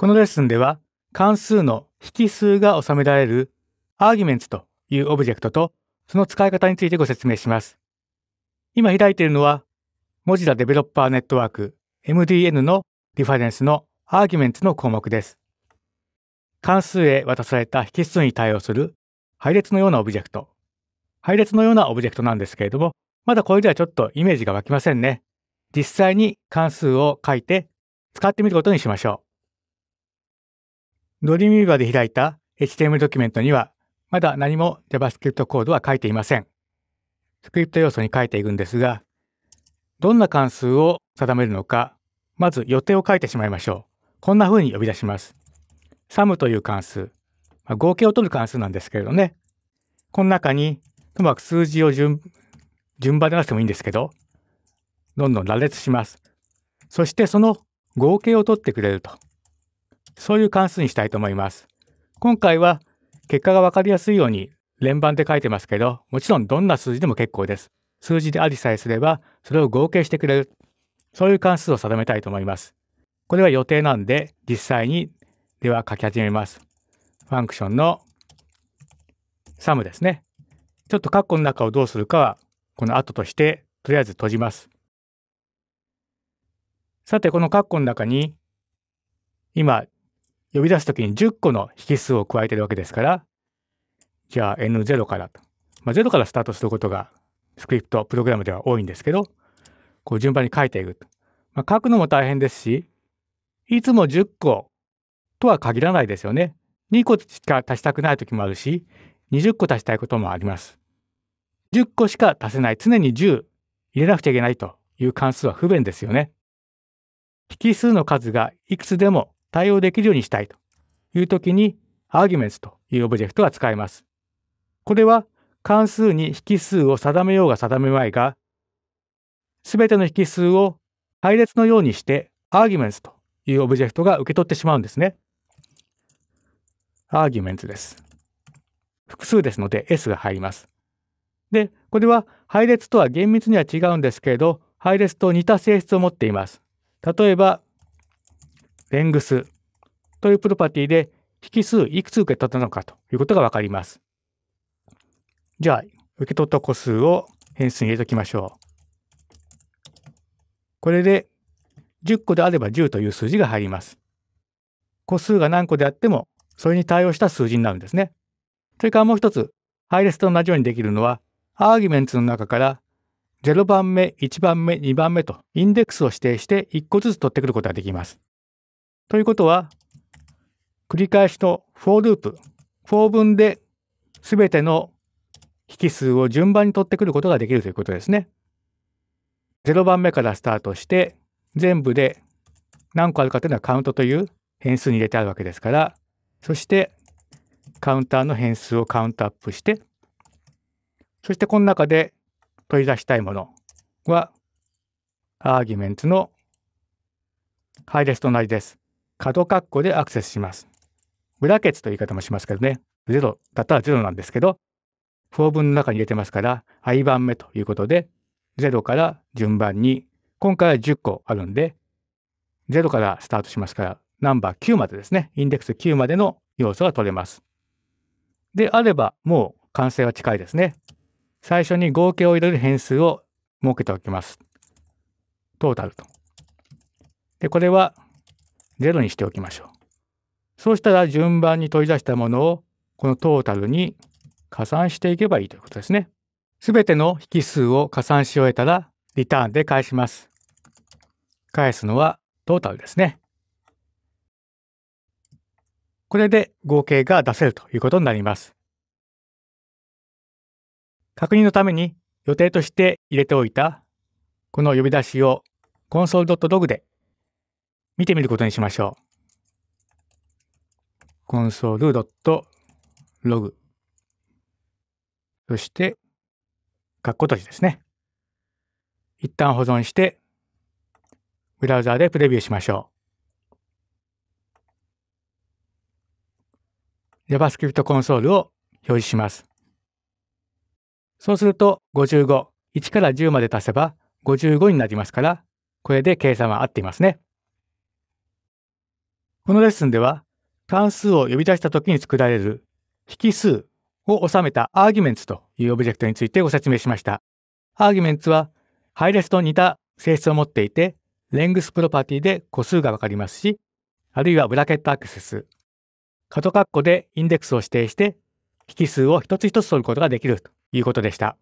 このレッスンでは関数の引数が収められる arguments というオブジェクトとその使い方についてご説明します。今開いているのは Mozilla デベロッパーネットワーク MDN のリファレンスの arguments の項目です。関数へ渡された引数に対応する配列のようなオブジェクト。配列のようなオブジェクトなんですけれども、まだこれではちょっとイメージが湧きませんね。実際に関数を書いて使ってみることにしましょう。ドリー a m バーで開いた HTML ドキュメントには、まだ何も JavaScript コードは書いていません。スクリプト要素に書いていくんですが、どんな関数を定めるのか、まず予定を書いてしまいましょう。こんな風に呼び出します。sum という関数、まあ、合計を取る関数なんですけれどね。この中に、ともかく数字を順、順番でなくてもいいんですけど、どんどん羅列します。そしてその合計を取ってくれると。そういう関数にしたいと思います。今回は結果がわかりやすいように連番で書いてますけど、もちろんどんな数字でも結構です。数字でありさえすれば、それを合計してくれる。そういう関数を定めたいと思います。これは予定なんで、実際にでは書き始めます。ファンクションの sum ですね。ちょっと括弧の中をどうするかは、この後として、とりあえず閉じます。さて、この括弧の中に、今、呼び出すときに10個の引数を加えてるわけですから、じゃあ N0 からと。まあ、0からスタートすることがスクリプト、プログラムでは多いんですけど、こう順番に書いていくと。まあ、書くのも大変ですし、いつも10個とは限らないですよね。2個しか足したくない時もあるし、20個足したいこともあります。10個しか足せない、常に10入れなくちゃいけないという関数は不便ですよね。引数の数がいくつでも対応できるようにしたいという時に arguments というオブジェクトが使えます。これは関数に引数を定めようが定めまいが、すべての引数を配列のようにしてアーギュメンツというオブジェクトが受け取ってしまうんですね。アーギュメンツです。複数ですので S が入ります。で、これは配列とは厳密には違うんですけれど、配列と似た性質を持っています。例えば、レングスというプロパティで引数いくつ受け取ったのかということがわかります。じゃあ、受け取った個数を変数に入れときましょう。これで10個であれば10という数字が入ります。個数が何個であっても、それに対応した数字になるんですね。それからもう一つ、配列と同じようにできるのは、アーギュメンツの中から0番目、1番目、2番目とインデックスを指定して1個ずつ取ってくることができます。ということは、繰り返しと for ループ、for 分で全ての引数を順番に取ってくることができるということですね。0番目からスタートして、全部で何個あるかというのはカウントという変数に入れてあるわけですから、そしてカウンターの変数をカウントアップして、そしてこの中で取り出したいものは、アーギュメントの配列と同じです。角括弧でアクセスします。ブラケツという言い方もしますけどね、0だったら0なんですけど、for 文の中に入れてますから、i 番目ということで、0から順番に、今回は10個あるんで、0からスタートしますから、ナンバー9までですね、インデックス9までの要素が取れます。であれば、もう完成は近いですね。最初に合計を入れる変数を設けておきます。トータルと。で、これはロにしておきましょう。そうしたら順番に取り出したものをこのトータルに加算していけばいいということですね。すべての引数を加算し終えたらリターンで返します。返すのはトータルですね。これで合計が出せるということになります。確認のために予定として入れておいたこの呼び出しを console.log で見てみることにしましょう。コンソール .log そして、括弧閉じですね。一旦保存して、ブラウザーでプレビューしましょう。JavaScript コンソールを表示します。そうすると55、1から10まで足せば55になりますから、これで計算は合っていますね。このレッスンでは、関数を呼び出した時に作られる引数を収めたアー m e メン s というオブジェクトについてご説明しました。アーギュメンツは配列と似た性質を持っていて、レングスプロパティで個数がわかりますし、あるいはブラケットアクセス、角括弧でインデックスを指定して、引数を一つ一つ取ることができるということでした。